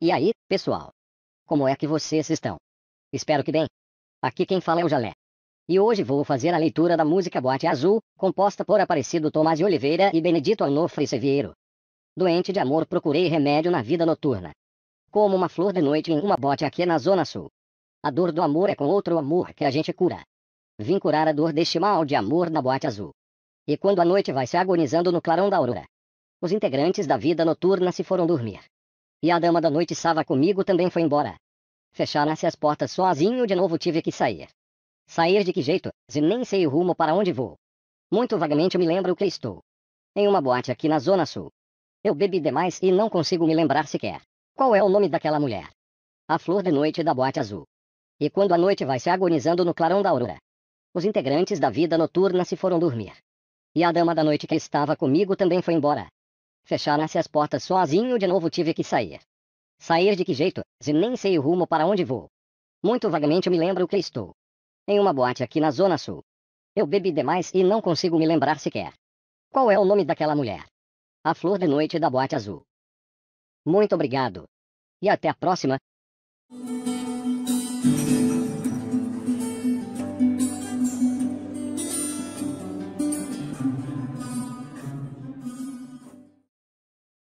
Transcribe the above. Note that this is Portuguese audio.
E aí, pessoal? Como é que vocês estão? Espero que bem. Aqui quem fala é o Jalé. E hoje vou fazer a leitura da música Boate Azul, composta por Aparecido Tomás de Oliveira e Benedito Anofre Seviero. Doente de amor procurei remédio na vida noturna. Como uma flor de noite em uma bote aqui na Zona Sul. A dor do amor é com outro amor que a gente cura. Vim curar a dor deste mal de amor na Boate Azul. E quando a noite vai se agonizando no clarão da aurora. Os integrantes da vida noturna se foram dormir. E a dama da noite estava comigo também foi embora. Fecharam-se as portas sozinho de novo tive que sair. Sair de que jeito, se nem sei o rumo para onde vou. Muito vagamente me lembro que estou. Em uma boate aqui na Zona Sul. Eu bebi demais e não consigo me lembrar sequer. Qual é o nome daquela mulher? A flor de noite da boate azul. E quando a noite vai se agonizando no clarão da aurora. Os integrantes da vida noturna se foram dormir. E a dama da noite que estava comigo também foi embora. Fecharam-se as portas sozinho, de novo tive que sair. Sair de que jeito, se nem sei o rumo para onde vou. Muito vagamente me lembro o que estou. Em uma boate aqui na Zona Sul. Eu bebi demais e não consigo me lembrar sequer. Qual é o nome daquela mulher? A Flor de Noite da Boate Azul. Muito obrigado. E até a próxima.